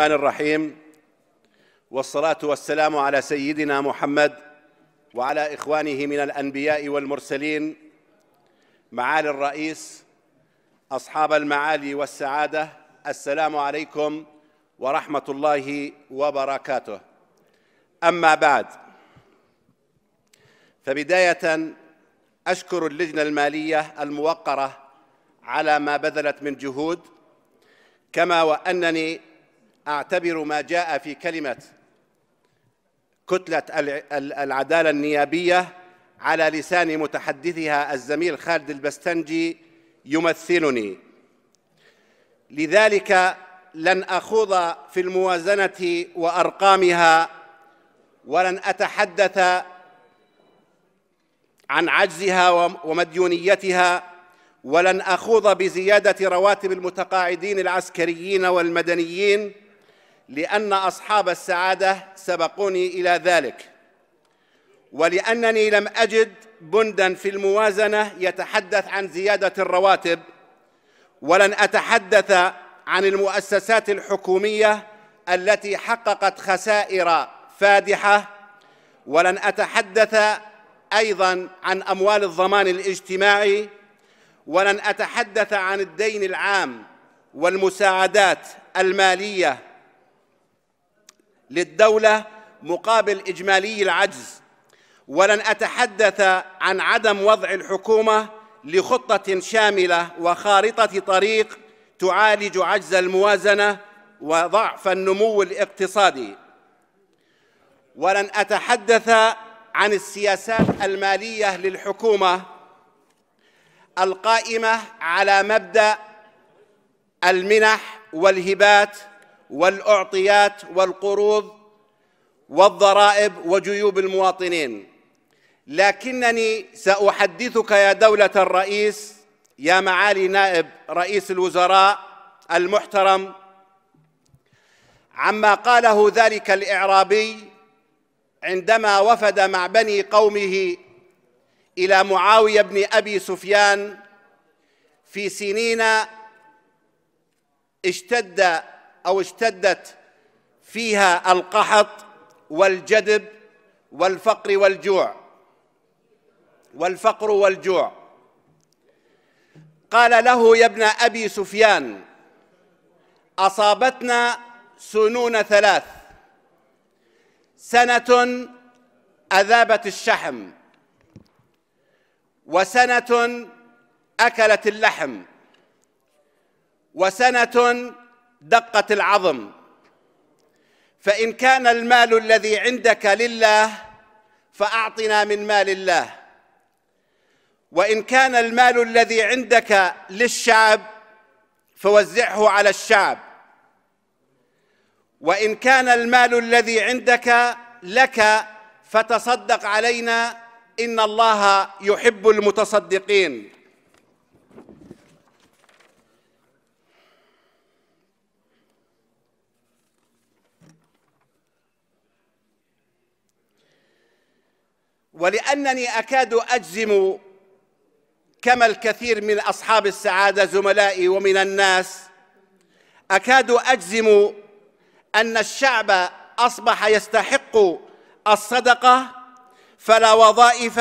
الرحمن الرحيم والصلاة والسلام على سيدنا محمد وعلى إخوانه من الأنبياء والمرسلين معالي الرئيس أصحاب المعالي والسعادة السلام عليكم ورحمة الله وبركاته أما بعد فبداية أشكر اللجنة المالية الموقرة على ما بذلت من جهود كما وأنني أعتبر ما جاء في كلمة كتلة العدالة النيابية على لسان متحدثها الزميل خالد البستنجي يمثلني لذلك لن أخوض في الموازنة وأرقامها ولن أتحدث عن عجزها ومديونيتها ولن أخوض بزيادة رواتب المتقاعدين العسكريين والمدنيين لأن أصحاب السعادة سبقوني إلى ذلك ولأنني لم أجد بندا في الموازنة يتحدث عن زيادة الرواتب ولن أتحدث عن المؤسسات الحكومية التي حققت خسائر فادحة ولن أتحدث أيضا عن أموال الضمان الاجتماعي ولن أتحدث عن الدين العام والمساعدات المالية للدولة مقابل إجمالي العجز ولن أتحدث عن عدم وضع الحكومة لخطة شاملة وخارطة طريق تعالج عجز الموازنة وضعف النمو الاقتصادي ولن أتحدث عن السياسات المالية للحكومة القائمة على مبدأ المنح والهبات والاعطيات والقروض والضرائب وجيوب المواطنين لكنني ساحدثك يا دوله الرئيس يا معالي نائب رئيس الوزراء المحترم عما قاله ذلك الاعرابي عندما وفد مع بني قومه الى معاويه بن ابي سفيان في سنين اشتد أو اشتدت فيها القحط والجدب والفقر والجوع والفقر والجوع قال له يا ابن أبي سفيان أصابتنا سنون ثلاث سنة أذابت الشحم وسنة أكلت اللحم وسنة دقة العظم فإن كان المال الذي عندك لله فأعطنا من مال الله وإن كان المال الذي عندك للشعب فوزعه على الشعب وإن كان المال الذي عندك لك فتصدق علينا إن الله يحب المتصدقين ولأنني أكاد أجزم كما الكثير من أصحاب السعادة زملائي ومن الناس أكاد أجزم أن الشعب أصبح يستحق الصدقة فلا وظائف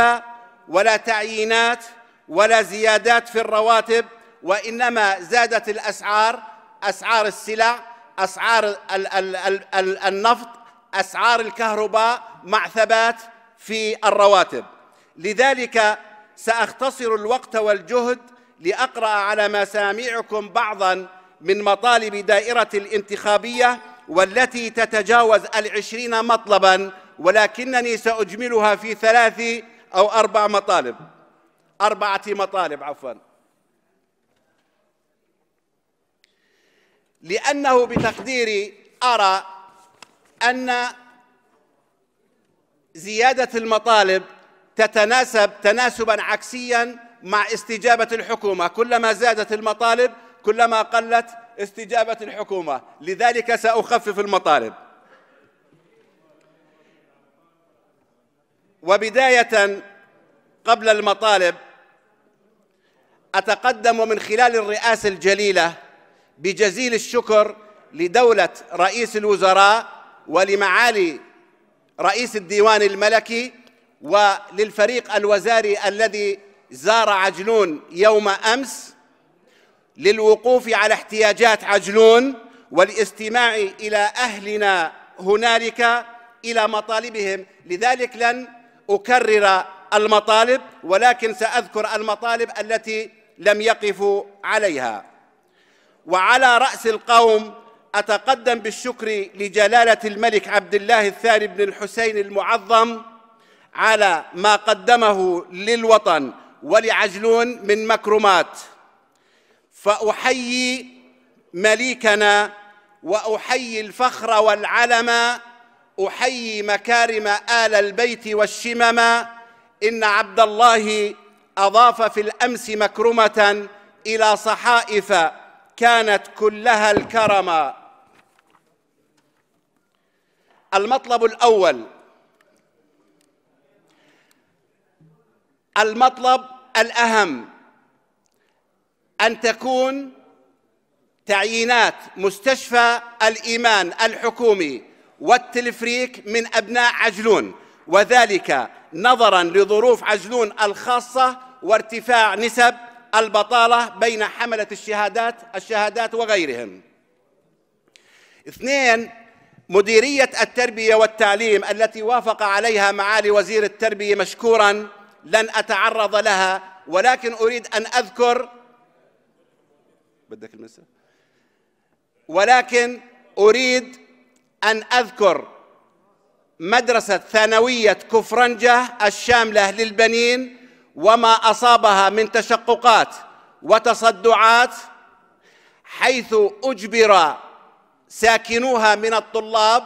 ولا تعيينات ولا زيادات في الرواتب وإنما زادت الأسعار أسعار السلع أسعار النفط أسعار الكهرباء مع ثبات في الرواتب لذلك ساختصر الوقت والجهد لاقرا على مسامعكم بعضا من مطالب دائره الانتخابيه والتي تتجاوز العشرين مطلبا ولكنني ساجملها في ثلاث او اربع مطالب اربعه مطالب عفوا لانه بتقديري ارى ان زيادة المطالب تتناسب تناسبا عكسيا مع استجابة الحكومة كلما زادت المطالب كلما قلت استجابة الحكومة لذلك سأخفف المطالب وبداية قبل المطالب أتقدم من خلال الرئاسة الجليلة بجزيل الشكر لدولة رئيس الوزراء ولمعالي رئيس الديوان الملكي وللفريق الوزاري الذي زار عجلون يوم أمس للوقوف على احتياجات عجلون والاستماع إلى أهلنا هنالك إلى مطالبهم لذلك لن أكرر المطالب ولكن سأذكر المطالب التي لم يقفوا عليها وعلى رأس القوم أتقدم بالشكر لجلالة الملك عبد الله الثاني بن الحسين المعظم على ما قدمه للوطن ولعجلون من مكرمات فأحيي مليكنا وأحيي الفخر والعلم أحيي مكارم آل البيت والشمم إن عبد الله أضاف في الأمس مكرمة إلى صحائف كانت كلها الكرما المطلب الأول المطلب الأهم أن تكون تعيينات مستشفى الإيمان الحكومي والتلفريك من أبناء عجلون وذلك نظرا لظروف عجلون الخاصة وارتفاع نسب البطالة بين حملة الشهادات الشهادات وغيرهم اثنين مديرية التربية والتعليم التي وافق عليها معالي وزير التربية مشكورا لن أتعرض لها ولكن أريد أن أذكر بدك المسا ولكن أريد أن أذكر مدرسة ثانوية كفرنجة الشاملة للبنين وما أصابها من تشققات وتصدعات حيث أجبر ساكنوها من الطلاب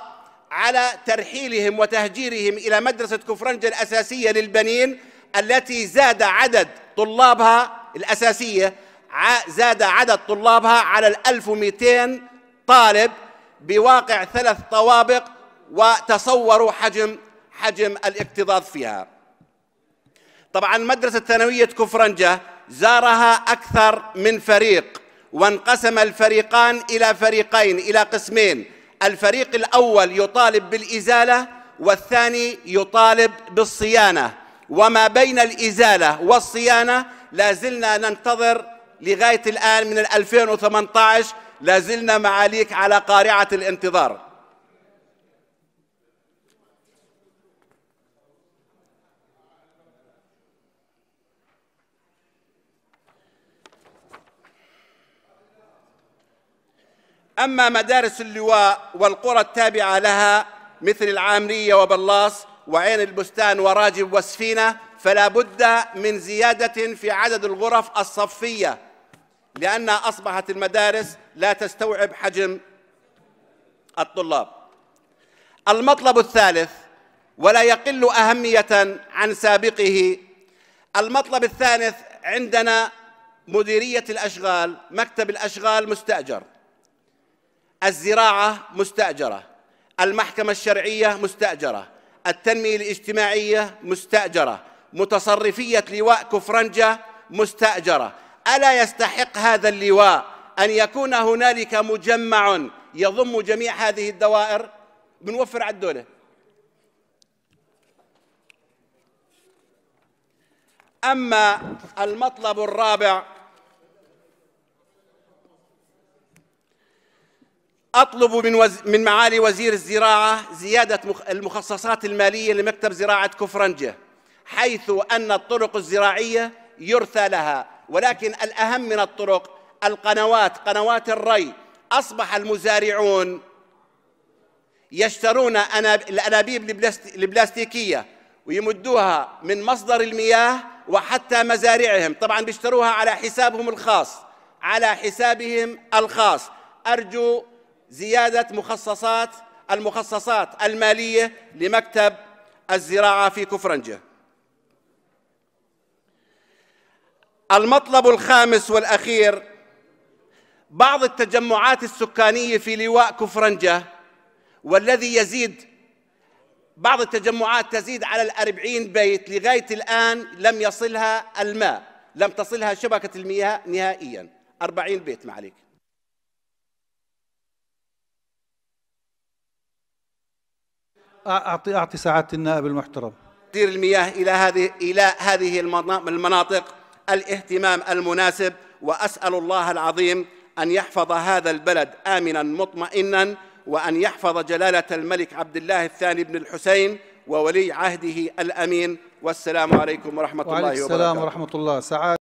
على ترحيلهم وتهجيرهم إلى مدرسة كفرنجة الأساسية للبنين التي زاد عدد طلابها الأساسية زاد عدد طلابها على 1200 طالب بواقع ثلاث طوابق وتصوروا حجم حجم الاكتظاظ فيها طبعا مدرسة ثانوية كفرنجة زارها أكثر من فريق وانقسم الفريقان إلى فريقين إلى قسمين الفريق الأول يطالب بالإزالة والثاني يطالب بالصيانة وما بين الإزالة والصيانة لازلنا ننتظر لغاية الآن من 2018 لازلنا معاليك على قارعة الانتظار أما مدارس اللواء والقرى التابعة لها مثل العامرية وبلاص وعين البستان وراجب وسفينة فلا بد من زيادة في عدد الغرف الصفية لأن أصبحت المدارس لا تستوعب حجم الطلاب المطلب الثالث ولا يقل أهمية عن سابقه المطلب الثالث عندنا مديرية الأشغال مكتب الأشغال مستأجر الزراعة مستأجرة المحكمة الشرعية مستأجرة التنمية الاجتماعية مستأجرة متصرفية لواء كفرنجة مستأجرة ألا يستحق هذا اللواء أن يكون هنالك مجمع يضم جميع هذه الدوائر بنوفر على الدولة أما المطلب الرابع أطلب من, وز... من معالي وزير الزراعة زيادة مخ... المخصصات المالية لمكتب زراعة كفرنجة حيث أن الطرق الزراعية يرثى لها ولكن الأهم من الطرق القنوات قنوات الري أصبح المزارعون يشترون أناب... الأنابيب البلاست... البلاستيكية ويمدوها من مصدر المياه وحتى مزارعهم طبعا بيشتروها على حسابهم الخاص على حسابهم الخاص أرجو زيادة مخصصات المخصصات المالية لمكتب الزراعة في كفرنجة المطلب الخامس والأخير بعض التجمعات السكانية في لواء كفرنجة والذي يزيد بعض التجمعات تزيد على الأربعين بيت لغاية الآن لم يصلها الماء لم تصلها شبكة المياه نهائيا أربعين بيت معليك اعطي اعطي سعاده النائب المحترم تدير المياه الى هذه الى هذه المناطق الاهتمام المناسب واسال الله العظيم ان يحفظ هذا البلد امنا مطمئنا وان يحفظ جلاله الملك عبد الله الثاني بن الحسين وولي عهده الامين والسلام عليكم ورحمه الله وبركاته. السلام ورحمه الله سعاده